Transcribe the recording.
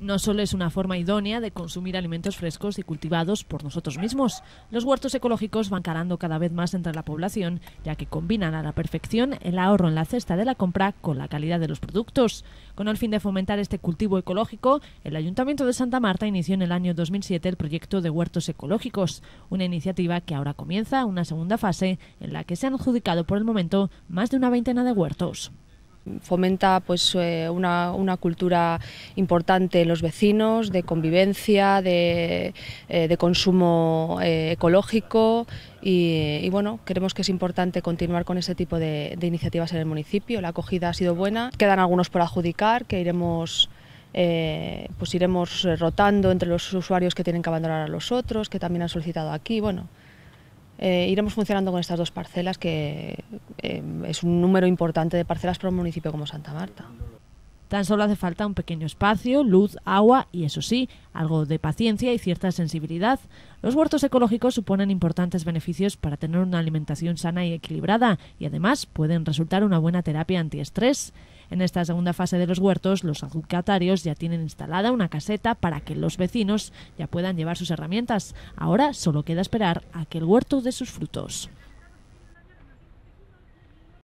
no solo es una forma idónea de consumir alimentos frescos y cultivados por nosotros mismos, los huertos ecológicos van carando cada vez más entre la población, ya que combinan a la perfección el ahorro en la cesta de la compra con la calidad de los productos. Con el fin de fomentar este cultivo ecológico, el Ayuntamiento de Santa Marta inició en el año 2007 el proyecto de huertos ecológicos, una iniciativa que ahora comienza una segunda fase en la que se han adjudicado por el momento más de una veintena de huertos fomenta pues, eh, una, cultura importante en los vecinos, de convivencia, de, eh, consumo eh, ecológico y, bueno, creemos que es importante continuar con ese tipo de, iniciativas en el municipio. La acogida ha sido buena, quedan algunos por adjudicar que iremos... pues iremos rotando entre los usuarios que tienen que abandonar a los otros, que también han solicitado aquí, bueno, eh, iremos funcionando con estas dos parcelas, que em, es un número importante de parcelas para un municipio como Santa Marta. Tan solo hace falta un pequeño espacio, luz, agua y, eso sí, algo de paciencia y cierta sensibilidad. Los huertos ecológicos suponen importantes beneficios para tener una alimentación sana y equilibrada y además pueden resultar una buena terapia antiestrés. En esta segunda fase de los huertos, los adjudicatarios ya tienen instalada una caseta para que los vecinos ya puedan llevar sus herramientas. Ahora solo queda esperar a que el huerto dé sus frutos.